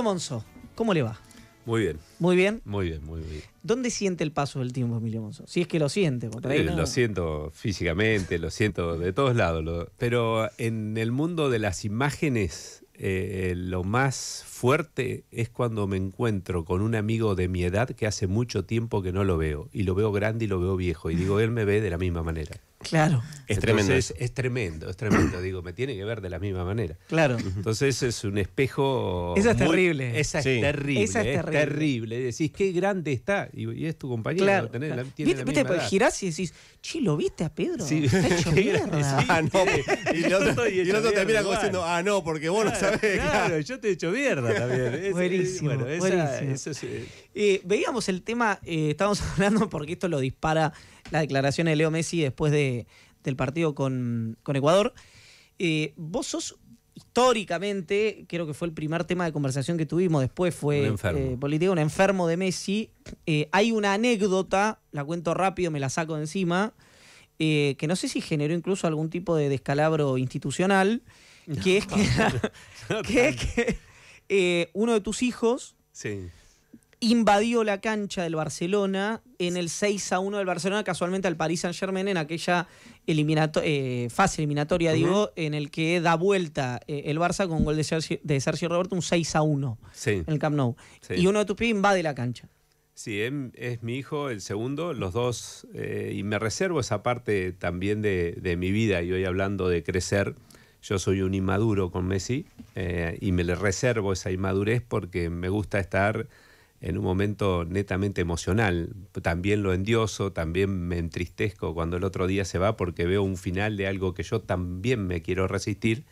Emilio Monzo, ¿cómo le va? Muy bien. Muy bien. Muy bien, muy bien. ¿Dónde siente el paso del tiempo, Emilio Monzo? Si es que lo siente. Eh, lo siento físicamente, lo siento de todos lados. pero en el mundo de las imágenes, eh, lo más fuerte es cuando me encuentro con un amigo de mi edad que hace mucho tiempo que no lo veo. Y lo veo grande y lo veo viejo. Y digo, él me ve de la misma manera. Claro. Es tremendo. Es, tremendo, es tremendo. Digo, me tiene que ver de la misma manera. Claro. Entonces es un espejo. Esa es terrible. Esa es, terrible esa es terrible. Es terrible. Decís, qué grande está. Y, es tu compañero. Claro. viste, viste, girás y decís, ¿chilo ¿lo viste a Pedro? Sí. Está hecho mierda. ah, no. y el otro, y te mira como diciendo, ah, no, porque vos sabes, sabés. Claro, yo te he hecho mierda también. buenísimo. buenísimo. Eso eh. eh, veíamos el tema, eh, estábamos hablando porque esto lo dispara. La declaración de Leo Messi después de, del partido con, Ecuador. Eh, vos sos históricamente, creo que fue el primer tema de conversación que tuvimos, después fue eh, político, un enfermo de Messi. Eh, hay una anécdota, la cuento rápido, me la saco de encima, que no sé si generó incluso algún tipo de descalabro institucional, que es que, que, es que uno de tus hijos sí invadió la cancha del Barcelona en el 6 a 1 del Barcelona, casualmente al Paris Saint Germain en aquella eh, fase eliminatoria, digo, en el que da vuelta eh, el Barça con un gol de Sergio, Roberto, un 6 a 1 en el Camp Nou. Y uno de tus pibes invade la cancha. Sí, em, es, mi hijo, el segundo, los dos, eh, y me reservo esa parte también de, de, mi vida, y hoy hablando de crecer, yo soy un inmaduro con Messi, y me le reservo esa inmadurez porque me gusta estar en un momento netamente emocional. También lo endioso, también me entristezco cuando el otro día se va porque veo un final de algo que yo también me quiero resistir.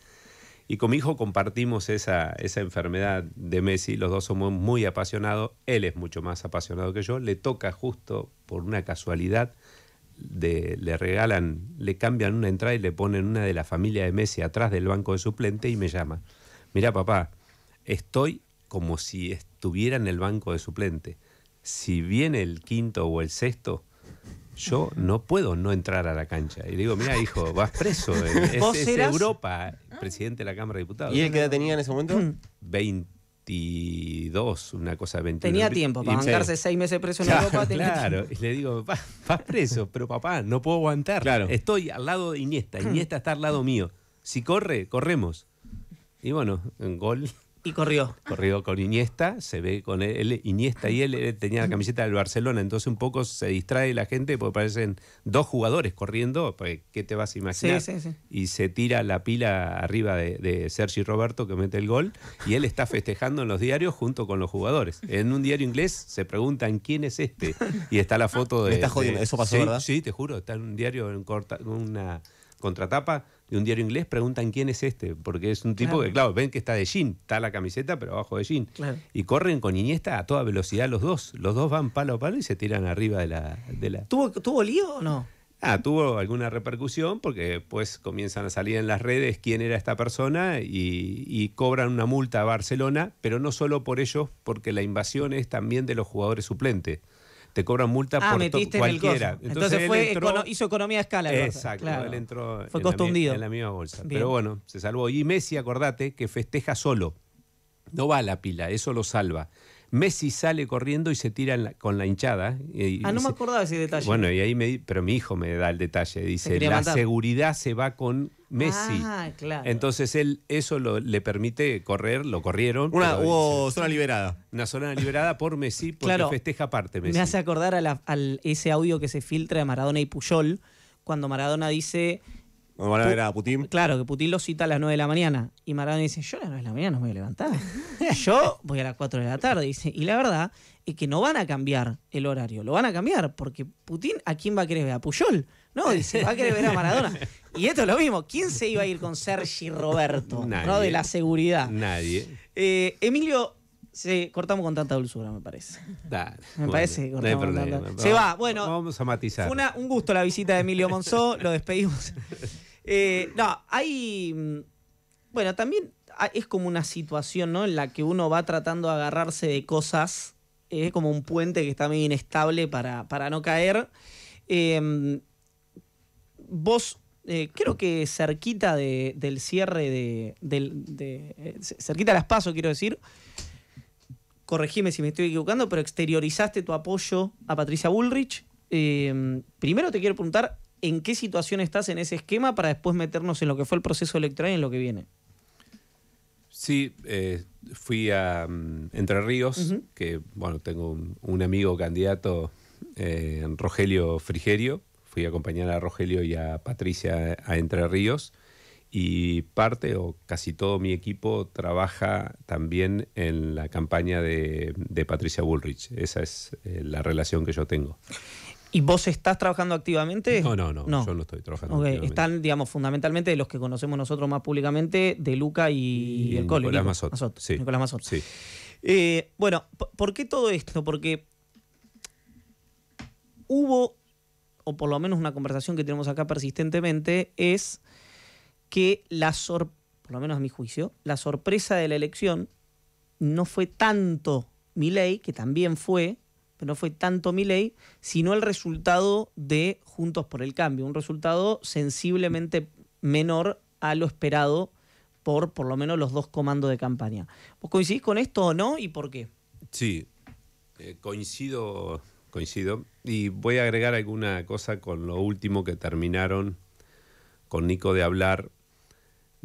Y con mi hijo compartimos esa, esa enfermedad de Messi, los dos somos muy apasionados, él es mucho más apasionado que yo, le toca justo por una casualidad, de, le regalan, le cambian una entrada y le ponen una de la familia de Messi atrás del banco de suplente y me llama, mira papá, estoy como si estuviera en el banco de suplente. Si viene el quinto o el sexto, yo no puedo no entrar a la cancha. Y le digo, mira, hijo, vas preso. Europa, presidente de la Cámara de Diputados. ¿Y él qué tenía en ese momento? 22, mm. una cosa 21. Tenía tiempo para bancarse seis meses preso en Europa. claro, y le digo, vas preso, pero papá, no puedo aguantar. Estoy al lado de Iniesta, Iniesta está al lado mío. Si corre, corremos. Y bueno, gol corrió. Corrió con Iniesta, se ve con él, Iniesta y él, él tenía la camiseta del Barcelona, entonces un poco se distrae la gente porque parecen dos jugadores corriendo, ¿qué te vas a imaginar? Y se tira la pila arriba de, Sergio Sergi Roberto que mete el gol y él está festejando en los diarios junto con los jugadores. En un diario inglés se preguntan quién es este y está la foto de... jodiendo, eso pasó, ¿verdad? Sí, te juro, está en un diario en corta, una contratapa de un diario inglés preguntan quién es este, porque es un tipo que, claro, ven que está de jean, está la camiseta, pero abajo de jean. Y corren con Iniesta a toda velocidad los dos. Los dos van palo a palo y se tiran arriba de la. ¿Tuvo, ¿Tuvo lío o no? Ah, tuvo alguna repercusión porque después comienzan a salir en las redes quién era esta persona y, y, cobran una multa a Barcelona, pero no solo por ellos, porque la invasión es también de los jugadores suplentes te cobran multa ah, por metiste cualquiera. Entonces, fue, hizo economía a escala. Exacto, entró fue en, la, hundido. en la misma bolsa. Pero bueno, se salvó. Y Messi, acordate, que festeja solo. No va a la pila, eso lo salva. Messi sale corriendo y se tira con la hinchada. Eh, ah, no me acordaba ese detalle. Bueno, y ahí me, pero mi hijo me da el detalle. Dice, la seguridad se va con Messi. Ah, claro. Entonces él eso le permite correr, lo corrieron. Una zona liberada. Una zona liberada por Messi porque claro, festeja aparte Messi. Me hace acordar ese audio que se filtra de Maradona y Puyol cuando Maradona dice Putin. Claro, que Putin lo cita a las 9 de la mañana. Y Maradona dice, yo a las 9 de la mañana no me voy a levantar. yo voy a las 4 de la tarde. y la verdad es que no van a cambiar el horario. Lo van a cambiar porque Putin, ¿a quién va a querer ver? ¿A Puyol? No, dice, va a querer ver a Maradona. Y esto es lo mismo. ¿Quién se iba a ir con Sergi Roberto? ¿no? De la seguridad. Nadie. Eh, Emilio cortamos con tanta dulzura, me parece. me parece Se va, bueno. Vamos a matizar. un gusto la visita de Emilio Monzó, lo despedimos. Eh, no, hay. Mm, bueno, también es como una situación, En la que uno va tratando de agarrarse de cosas. Eh, es como un puente que está muy inestable para, no caer. Em, vos, eh, creo que cerquita del cierre de, cerquita de las pasos, quiero decir, corregime si me estoy equivocando, pero exteriorizaste tu apoyo a Patricia Bullrich. Em, primero te quiero preguntar en qué situación estás en ese esquema para después meternos en lo que fue el proceso electoral y en lo que viene. Sí, eh, fui a mm, Entre Ríos, que bueno, tengo un, amigo candidato, eh, Rogelio Frigerio. Fui a acompañar a Rogelio y a Patricia a Entre Ríos. Y parte o casi todo mi equipo trabaja también en la campaña de, Patricia Bullrich. Esa es eh, la relación que yo tengo. ¿Y vos estás trabajando activamente? No, no, no, yo no estoy trabajando. Okay. Están, digamos, fundamentalmente los que conocemos nosotros más públicamente, de Luca y, el Nicolás Mazot. sí. Nicolás Mazot. Eh, bueno, ¿por qué todo esto? Porque hubo, o por lo menos una conversación que tenemos acá persistentemente, es que la por lo menos a mi juicio, la sorpresa de la elección no fue tanto mi ley, que también fue, pero no fue tanto mi ley, sino el resultado de Juntos por el Cambio, un resultado sensiblemente menor a lo esperado por por lo menos los dos comandos de campaña. ¿Vos coincidís con esto o no y por qué? Sí, eh, coincido, coincido. Y voy a agregar alguna cosa con lo último que terminaron con Nico de hablar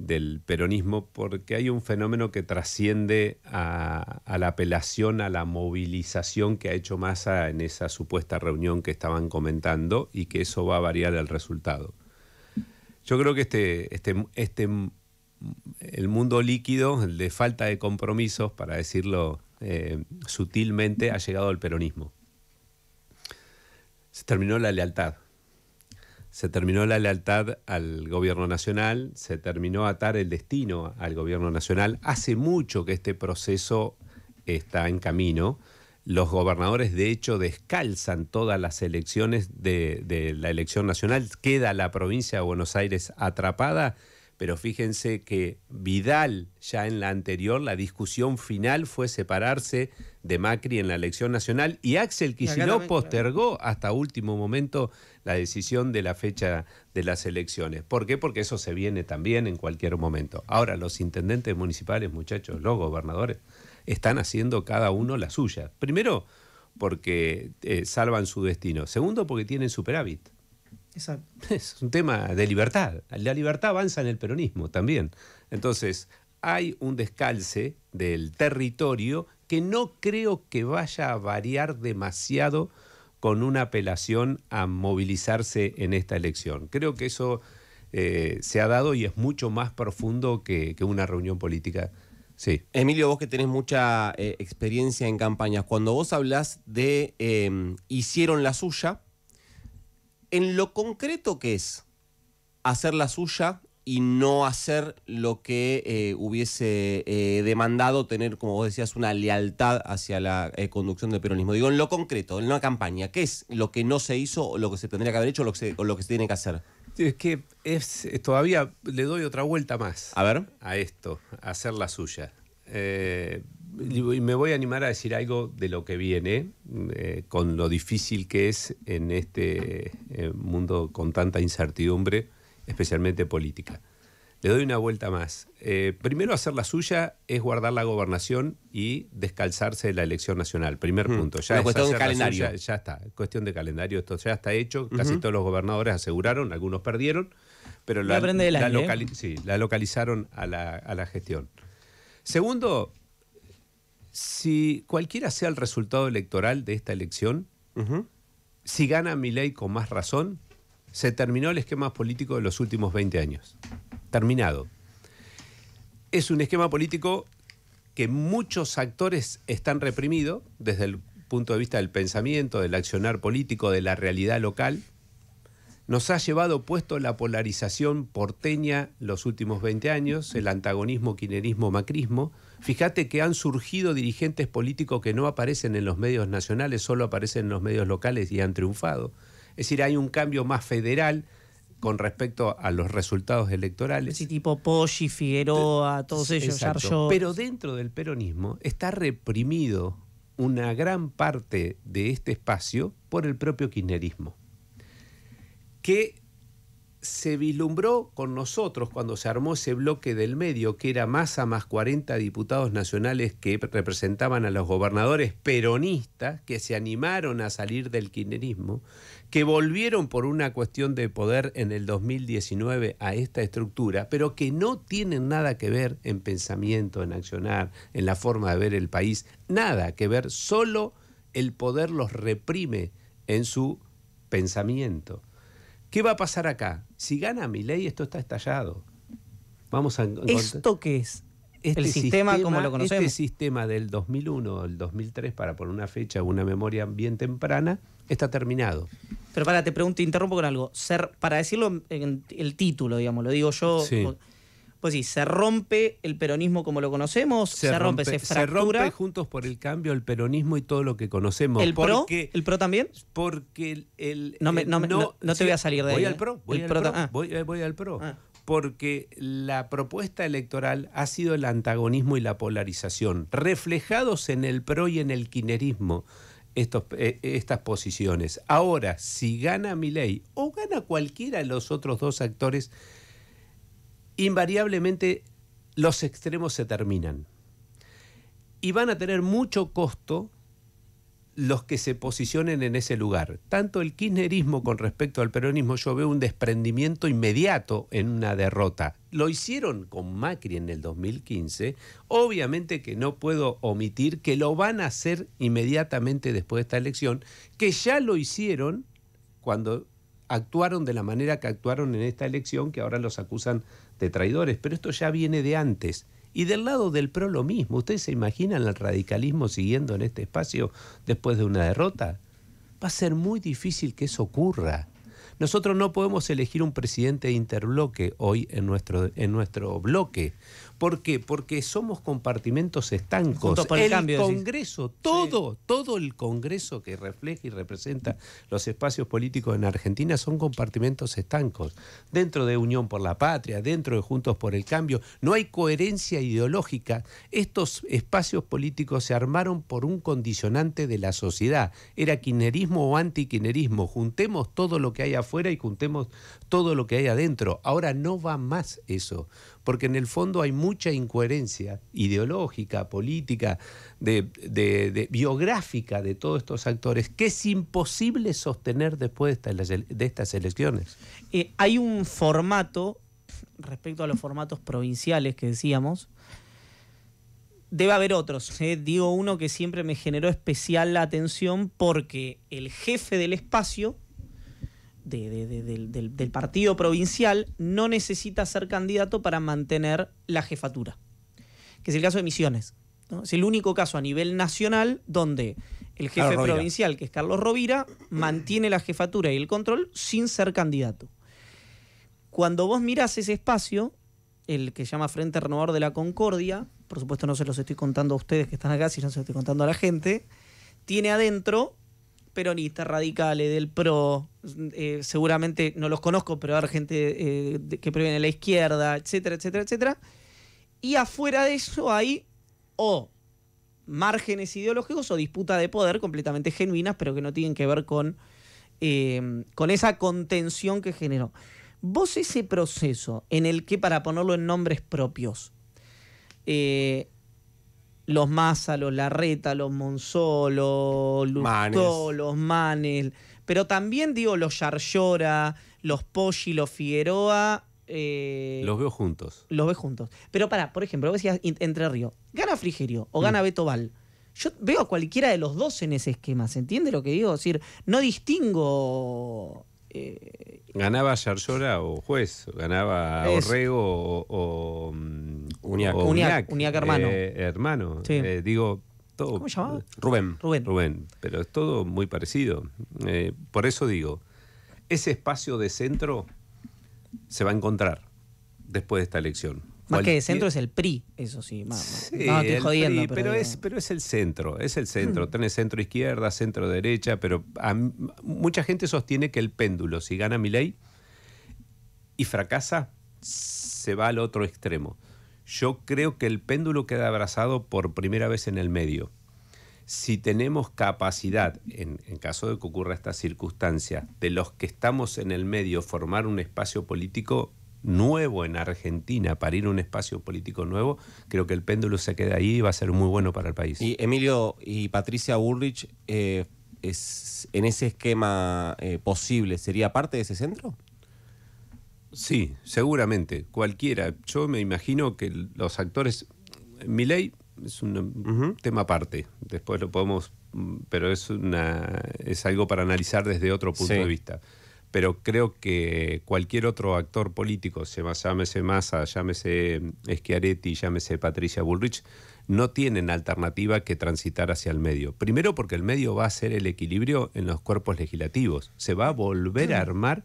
del peronismo porque hay un fenómeno que trasciende a, la apelación, a la movilización que ha hecho masa en esa supuesta reunión que estaban comentando y que eso va a variar el resultado. Yo creo que este, este, este el mundo líquido, el de falta de compromisos, para decirlo eh, sutilmente, ha llegado al peronismo. Se terminó la lealtad se terminó la lealtad al gobierno nacional, se terminó atar el destino al gobierno nacional. Hace mucho que este proceso está en camino. Los gobernadores, de hecho, descalzan todas las elecciones de, la elección nacional. Queda la provincia de Buenos Aires atrapada pero fíjense que Vidal, ya en la anterior, la discusión final fue separarse de Macri en la elección nacional y Axel Kicillof postergó hasta último momento la decisión de la fecha de las elecciones. ¿Por qué? Porque eso se viene también en cualquier momento. Ahora, los intendentes municipales, muchachos, los gobernadores, están haciendo cada uno la suya. Primero, porque eh, salvan su destino. Segundo, porque tienen superávit. es un tema de libertad. La libertad avanza en el peronismo también. Entonces, hay un descalce del territorio que no creo que vaya a variar demasiado con una apelación a movilizarse en esta elección. Creo que eso eh, se ha dado y es mucho más profundo que, una reunión política. Sí. Emilio, vos que tenés mucha eh, experiencia en campañas, cuando vos hablas de eh, hicieron la suya, en lo concreto que es hacer la suya y no hacer lo que eh, hubiese eh, demandado tener, como vos decías, una lealtad hacia la eh, conducción del peronismo. Digo, en lo concreto, en una campaña, ¿qué es lo que no se hizo o lo que se tendría que haber hecho o lo que se, tiene que hacer? Es que es, todavía le doy otra vuelta más. A ver. A esto, a hacer la suya y me voy a animar a decir algo de lo que viene, eh, con lo difícil que es en este eh, mundo con tanta incertidumbre, especialmente política. Le doy una vuelta más. Eh, primero hacer la suya es guardar la gobernación y descalzarse de la elección nacional. Primer punto. Ya cuestión de calendario. ya está. Cuestión de calendario. Esto ya está hecho. Casi todos los gobernadores aseguraron, algunos perdieron, pero la, la, sí, la localizaron a la, a la gestión. Segundo, si cualquiera sea el resultado electoral de esta elección, si gana Milei con más razón, se terminó el esquema político de los últimos 20 años. Terminado. Es un esquema político que muchos actores están reprimidos desde el punto de vista del pensamiento, del accionar político, de la realidad local, nos ha llevado puesto la polarización porteña los últimos 20 años, el antagonismo quinerismo-macrismo. Fíjate que han surgido dirigentes políticos que no aparecen en los medios nacionales, solo aparecen en los medios locales y han triunfado. Es decir, hay un cambio más federal con respecto a los resultados electorales. Sí, tipo Poggi, Figueroa, todos ellos, Pero dentro del peronismo está reprimido una gran parte de este espacio por el propio kirchnerismo que se vislumbró con nosotros cuando se armó ese bloque del medio, que era más a más 40 diputados nacionales que representaban a los gobernadores peronistas, que se animaron a salir del kirchnerismo, que volvieron por una cuestión de poder en el 2019 a esta estructura, pero que no tienen nada que ver en pensamiento, en accionar, en la forma de ver el país, nada que ver, solo el poder los reprime en su pensamiento ¿Qué va a pasar acá? Si gana mi ley, esto está estallado. Vamos a ¿Esto qué es? el ¿Este este sistema, como lo conocemos. Este sistema del 2001, el 2003, para poner una fecha, una memoria bien temprana, está terminado. Pero para, te pregunto, interrumpo con algo. para decirlo en el título, digamos, lo digo yo. Pues sí, se rompe el peronismo como lo conocemos, se, rompe, ese se fractura. Se rompe juntos por el cambio, el peronismo y todo lo que conocemos. ¿El PRO? ¿El PRO también? Porque el... no, te voy a salir de voy ahí. Al ¿eh? voy, al pro, ah. eh, voy, al PRO, ah. Porque la propuesta electoral ha sido el antagonismo y la polarización, reflejados en el PRO y en el kinerismo. Estos, eh, estas posiciones. Ahora, si gana Milei o gana cualquiera de los otros dos actores, invariablemente los extremos se terminan. Y van a tener mucho costo los que se posicionen en ese lugar. Tanto el kirchnerismo con respecto al peronismo, yo veo un desprendimiento inmediato en una derrota. Lo hicieron con Macri en el 2015, obviamente que no puedo omitir que lo van a hacer inmediatamente después de esta elección, que ya lo hicieron cuando actuaron de la manera que actuaron en esta elección, que ahora los acusan de traidores. Pero esto ya viene de antes. Y del lado del PRO lo mismo. ¿Ustedes se imaginan el radicalismo siguiendo en este espacio después de una derrota? Va a ser muy difícil que eso ocurra. Nosotros no podemos elegir un presidente de interbloque hoy en nuestro, en nuestro bloque, ¿Por qué? Porque somos compartimentos estancos. el, Congreso, todo, todo el Congreso que refleja y representa los espacios políticos en Argentina son compartimentos estancos. Dentro de Unión por la Patria, dentro de Juntos por el Cambio, no hay coherencia ideológica. Estos espacios políticos se armaron por un condicionante de la sociedad. Era quinerismo o antiquinerismo. Juntemos todo lo que hay afuera y juntemos todo lo que hay adentro. Ahora no va más eso porque en el fondo hay mucha incoherencia ideológica, política, de, biográfica de todos estos actores que es imposible sostener después de estas, elecciones. Eh, hay un formato, respecto a los formatos provinciales que decíamos, debe haber otros. ¿eh? Digo uno que siempre me generó especial la atención porque el jefe del espacio del, partido provincial no necesita ser candidato para mantener la jefatura, que es el caso de Misiones. Es el único caso a nivel nacional donde el jefe provincial, que es Carlos Rovira, mantiene la jefatura y el control sin ser candidato. Cuando vos mirás ese espacio, el que se llama Frente Renovador de la Concordia, por supuesto no se los estoy contando a ustedes que están acá, sino se los estoy contando a la gente, tiene adentro peronistas, radicales, del PRO, eh, seguramente no los conozco, pero hay gente eh, que proviene de la izquierda, etcétera, etcétera, etcétera. Y afuera de eso hay o márgenes ideológicos o disputa de poder completamente genuinas, pero que no tienen que ver con, eh, con esa contención que generó. Vos ese proceso en el que, para ponerlo en nombres propios, eh, los Massa, los Larreta, los Monzolo, los manes los Manel, pero también digo los Yarlora, los Poggi, los Figueroa. Eh, los veo juntos. Los veo juntos. Pero para, por ejemplo, decías Entre Río, gana Frigerio o gana mm. betoval Yo veo a cualquiera de los dos en ese esquema, ¿se entiende lo que digo? Es decir, no distingo eh, ¿Ganaba Yarlora o juez? ¿Ganaba Orrego o, mm, Uniac, hermano. Eh, hermano. Eh, digo, todo. Rubén. Rubén. Rubén. Pero es todo muy parecido. Eh, por eso digo, ese espacio de centro se va a encontrar después de esta elección. Más que de centro es el PRI, eso sí. jodiendo. pero, es, pero es el centro, es el centro. Hmm. Tiene centro izquierda, centro derecha, pero mucha gente sostiene que el péndulo, si gana mi ley y fracasa, se va al otro extremo. Yo creo que el péndulo queda abrazado por primera vez en el medio. Si tenemos capacidad, en, caso de que ocurra esta circunstancia, de los que estamos en el medio formar un espacio político nuevo en Argentina, para ir un espacio político nuevo, creo que el péndulo se queda ahí y va a ser muy bueno para el país. Y Emilio y Patricia Burrich, eh, es, en ese esquema eh, posible, ¿sería parte de ese centro? Sí, seguramente, cualquiera. Yo me imagino que los actores, ley es un um, tema aparte, después lo podemos, mm, pero es, una, es algo para analizar desde otro punto de vista. Pero creo que cualquier otro actor político, llámese Massa, llámese mm, Schiaretti, llámese Patricia Bullrich, no tienen alternativa que transitar hacia el medio. Primero porque el medio va a ser el equilibrio en los cuerpos legislativos, se va a volver a armar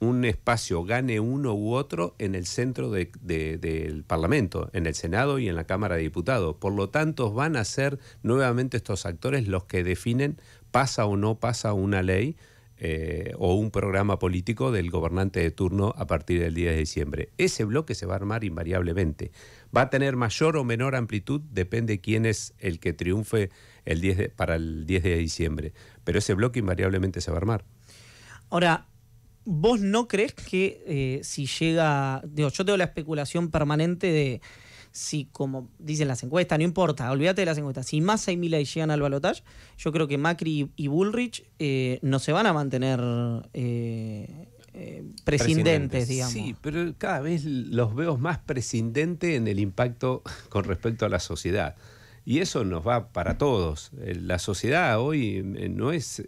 un espacio, gane uno u otro, en el centro del Parlamento, en el Senado y en la Cámara de Diputados. Por lo tanto, van a ser nuevamente estos actores los que definen pasa o no pasa una ley eh, o un programa político del gobernante de turno a partir del 10 de diciembre. Ese bloque se va a armar invariablemente. Va a tener mayor o menor amplitud, depende quién es el que triunfe el 10 para el 10 de diciembre. Pero ese bloque invariablemente se va a armar. Ahora, ¿Vos no crees que eh, si llega, digo, yo tengo la especulación permanente de si, como dicen las encuestas, no importa, olvídate de las encuestas, si Massa y ahí llegan al balotaje, yo creo que Macri y Bullrich eh, no se van a mantener eh, eh prescindentes, digamos. Sí, pero cada vez los veo más prescindentes en el impacto con respecto a la sociedad. Y eso nos va para todos. La sociedad hoy no es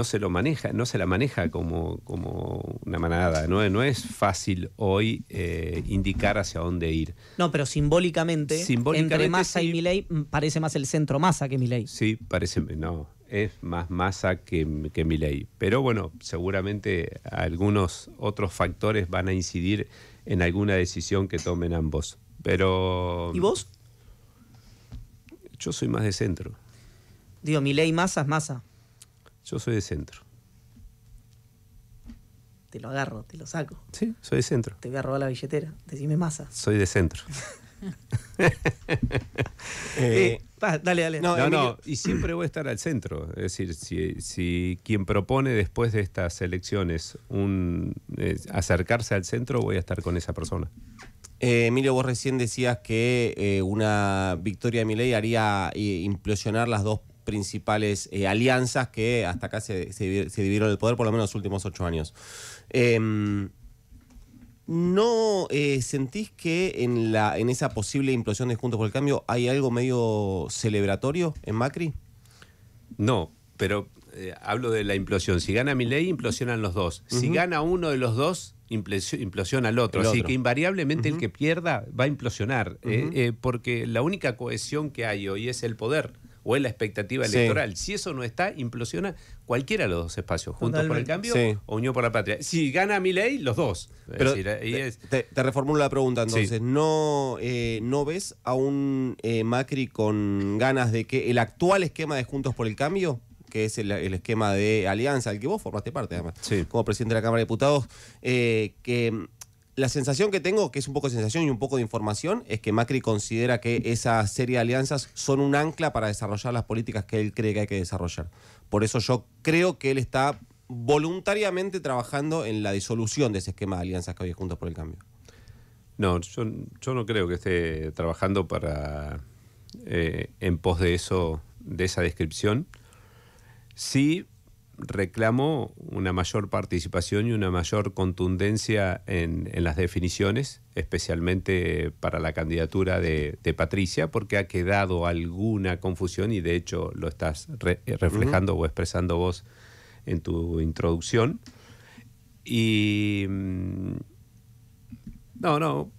no se lo maneja, no se la maneja como, como una manada, ¿no? No es fácil hoy eh, indicar hacia dónde ir. No, pero simbólicamente, entre masa y y ley mm, parece más el centro masa que ley. Sí, parece, no, es más masa que, mi ley. Pero bueno, seguramente algunos otros factores van a incidir en alguna decisión que tomen ambos. Pero. ¿Y vos? Yo soy más de centro. Digo, ley masa es masa. Yo soy de centro. Te lo agarro, te lo saco. Sí, soy de centro. Te voy a robar la billetera. Decime masa. Soy de centro. Eh, eh, dale, dale. No, no, y siempre voy a estar al centro. Es decir, si, quien propone después de estas elecciones un, eh, acercarse al centro, voy a estar con esa persona. Emilio, vos recién decías que una victoria de ley haría implosionar las dos principales eh, alianzas que hasta acá se, se, dividieron el poder por lo menos los últimos ocho años. Em, ¿No eh, sentís que en, la, en esa posible implosión de Juntos por el Cambio hay algo medio celebratorio en Macri? No, pero eh, hablo de la implosión. Si gana Milei, implosionan los dos. Si gana uno de los dos, implosiona al otro. Así que invariablemente el que pierda va a implosionar, porque la única cohesión que hay hoy es el poder o es la expectativa electoral. Si eso no está, implosiona cualquiera de los dos espacios, Juntos por el Cambio o Unión por la Patria. Si gana mi ley, los dos. te, reformulo la pregunta entonces. ¿No, eh, ¿No ves a un eh, Macri con ganas de que el actual esquema de Juntos por el Cambio que es el, esquema de alianza, al que vos formaste parte, además, como presidente de la Cámara de Diputados, eh, que la sensación que tengo, que es un poco de sensación y un poco de información, es que Macri considera que esa serie de alianzas son un ancla para desarrollar las políticas que él cree que hay que desarrollar. Por eso yo creo que él está voluntariamente trabajando en la disolución de ese esquema de alianzas que había junto por el Cambio. No, yo, no creo que esté trabajando para eh, en pos de eso, de esa descripción. Sí reclamo una mayor participación y una mayor contundencia en, las definiciones, especialmente para la candidatura de, Patricia, porque ha quedado alguna confusión y de hecho lo estás reflejando o expresando vos en tu introducción. Y. Mm, no, no.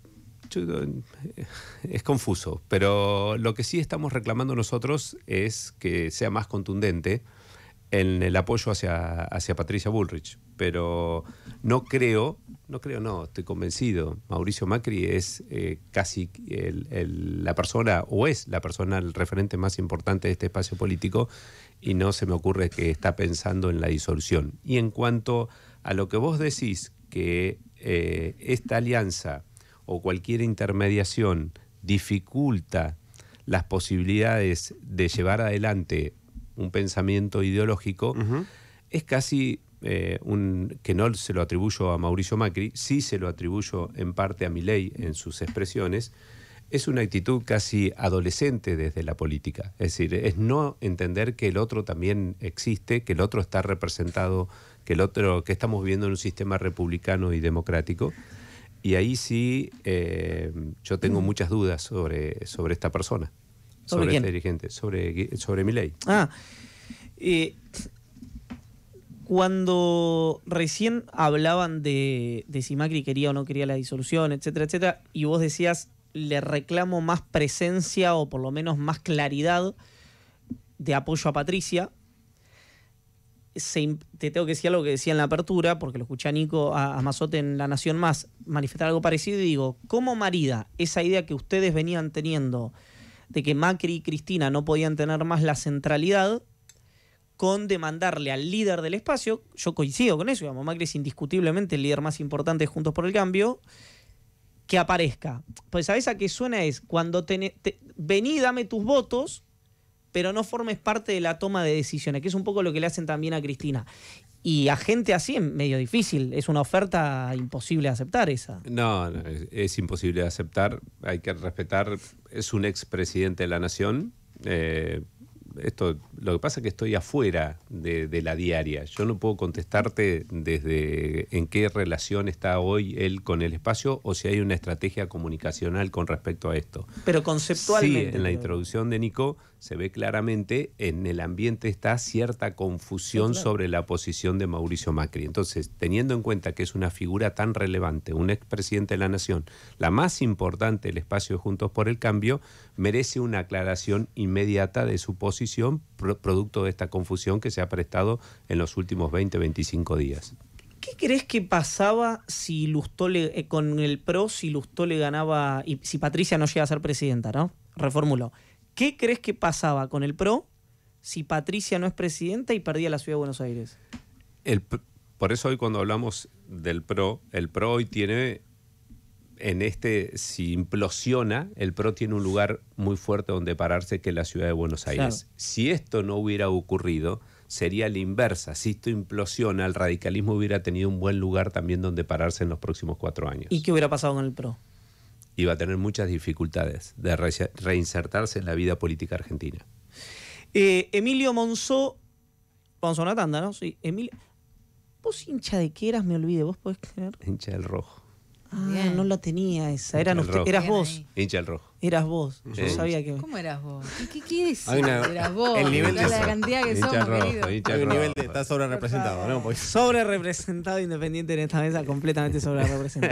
Eh, es confuso, pero lo que sí estamos reclamando nosotros es que sea más contundente en el apoyo hacia, hacia Patricia Bullrich, pero no creo, no creo, no, estoy convencido, Mauricio Macri es eh, casi la persona, o es la persona, el referente más importante de este espacio político, y no se me ocurre que está pensando en la disolución. Y en cuanto a lo que vos decís, que eh, esta alianza o cualquier intermediación dificulta las posibilidades de llevar adelante un pensamiento ideológico, es casi eh, un, que no se lo atribuyo a Mauricio Macri, sí se lo atribuyo en parte a ley en sus expresiones, es una actitud casi adolescente desde la política. Es decir, es no entender que el otro también existe, que el otro está representado, que el otro, que estamos viviendo en un sistema republicano y democrático. Y ahí sí eh, yo tengo mm. muchas dudas sobre, sobre esta persona. ¿Sobre, sobre este sobre, mi ley Ah, eh, cuando recién hablaban de, si Macri quería o no quería la disolución, etcétera, etcétera, y vos decías, le reclamo más presencia o por lo menos más claridad de apoyo a Patricia. te tengo que decir algo que decía en la apertura, porque lo escuché a Nico, a, en La Nación Más, manifestar algo parecido y digo, ¿cómo marida esa idea que ustedes venían teniendo de que Macri y Cristina no podían tener más la centralidad con demandarle al líder del espacio, yo coincido con eso, digamos, Macri es indiscutiblemente el líder más importante de Juntos por el Cambio, que aparezca. Pues ¿sabés a qué suena? Es cuando te, vení, dame tus votos, pero no formes parte de la toma de decisiones, que es un poco lo que le hacen también a Cristina. Y a gente así es medio difícil, es una oferta imposible de aceptar esa. No, es, imposible de aceptar, hay que respetar, es un expresidente de la nación, eh, esto, lo que pasa es que estoy afuera de, la diaria. Yo no puedo contestarte desde en qué relación está hoy él con el espacio o si hay una estrategia comunicacional con respecto a esto. Pero conceptualmente. Sí, en la introducción de Nico se ve claramente en el ambiente está cierta confusión sobre la posición de Mauricio Macri. Entonces, teniendo en cuenta que es una figura tan relevante, un expresidente de la nación, la más importante del espacio de Juntos por el Cambio, merece una aclaración inmediata de su posición producto de esta confusión que se ha prestado en los últimos 20, 25 días. ¿Qué crees que pasaba si Lustó eh, con el PRO, si Lustó le ganaba, y si Patricia no llega a ser presidenta, ¿no? Reformulo. ¿Qué crees que pasaba con el PRO si Patricia no es presidenta y perdía la ciudad de Buenos Aires? por eso hoy cuando hablamos del PRO, el PRO hoy tiene en este, si implosiona, el PRO tiene un lugar muy fuerte donde pararse que es la ciudad de Buenos Aires. Si esto no hubiera ocurrido, sería la inversa. Si esto implosiona, el radicalismo hubiera tenido un buen lugar también donde pararse en los próximos cuatro años. ¿Y qué hubiera pasado con el PRO? Iba a tener muchas dificultades de reinsertarse en la vida política argentina. Eh, Emilio Monzó, vamos una tanda, ¿no? Sí, Emilio. ¿Vos hincha de qué eras? Me olvide. ¿vos podés creer? Hincha del rojo. Ah, no la tenía esa. Eran eras vos. Incha rojo. Eras vos. Yo sabía que. ¿Cómo eras vos? ¿Qué, qué decís? Eras vos. el nivel de- la cantidad que somos, rojo, nivel de. Está sobre representado, ¿no? Porque Sobre representado independiente en esta mesa, completamente sobre representado.